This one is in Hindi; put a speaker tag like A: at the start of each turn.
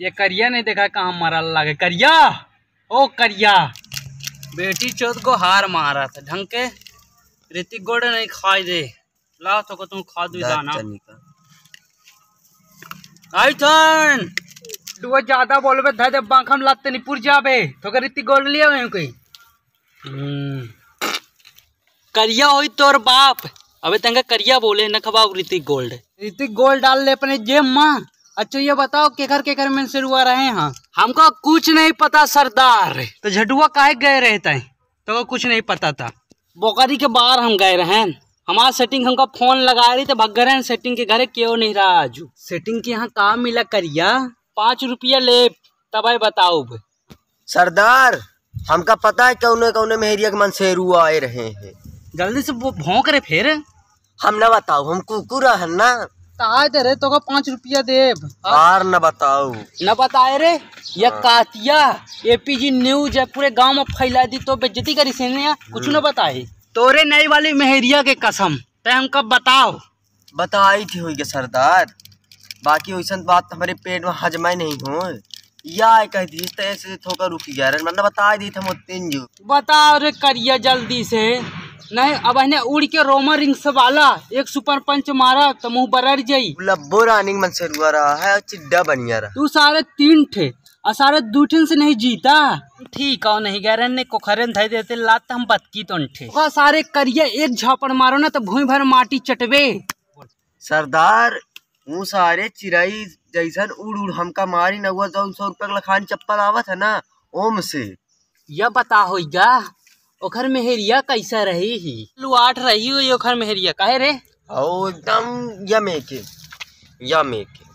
A: ये करिया नहीं देखा कहा मारा लगे करिया ओ करिया बेटी चौथ को हार मारा था ढंग के ऋतिक गोड़े नहीं खाई दे ला तो को तुम खा दू जाना आई थन तू ज्यादा बोलबे दे बांखम लाते नहीं पुर जाबे तो के ऋतिक गोड़ लिया हुए कोई हम्म। करिया हो तोर बाप अबे तंगा करिया बोले न खबाब ऋतिक गोल्ड ऋतिक गोल्ड डाल ले अपने जेब मां अच्छा ये बताओ केकर केकर में से रुआ रहे हैं हाँ। हमको कुछ नहीं पता सरदार तो झटुआ काहे गए रहता है तो कुछ नहीं पता था बोकरी के बाहर हम गए रहे हमारा सेटिंग हमको फोन लगा रही तो भग रहे सेटिंग के घर क्यों नहीं रहा आज सेटिंग के यहाँ काम मिला करिया पाँच रुपया ले तब बताओ सरदार हमका पता है कौने कौने मेहरिया के मन से रुआ आए रहे हैं जल्दी से वो भौंक रहे फिर हम ना बताओ हम कुकुर है ना कहा दे रहे तो का पाँच रुपया देव हार न बताओ न बताए रे ये हाँ। कातिया एपीजी न्यूज है पूरे गांव में फैला दी तो बेजती करी से कुछ हम्म। न बताए तोरे नई वाली मेहरिया के कसम ते हम कब बताओ बताई थी हुई सरदार बाकी वैसा बात तो हमारे पेट में हजमा नहीं हो या कह दी तो ऐसे थोड़ा रुकी गया रन मतलब बता दी थे तीन जो बताओ रे करिया जल्दी से नहीं अब अने उड़ के रोमा रिंग से वाला एक सुपर पंच मारा तो मुंह बरर जाई लब्बो रनिंग मन से रुआ रहा है चिड्डा बनिया रहा तू सारे तीन थे और सारे दूठन से नहीं जीता ठीक आओ नहीं गहरन ने कोखरन धर देते लात तो हम बतकी तो ठे सारे करिए एक झापड़ मारो ना तो भूई भर माटी चटवे सरदार वो सारे चिराई जैसन उड़ उड़ हमका मारी ना हुआ तो सौ रुपये का खान चप्पल आवा था ना ओम से यह बता होगा ओखर मेहरिया कैसा रही ही लुआट रही हुई ओखर मेहरिया कहे रे ओ हाँ, एकदम यमे के यमे के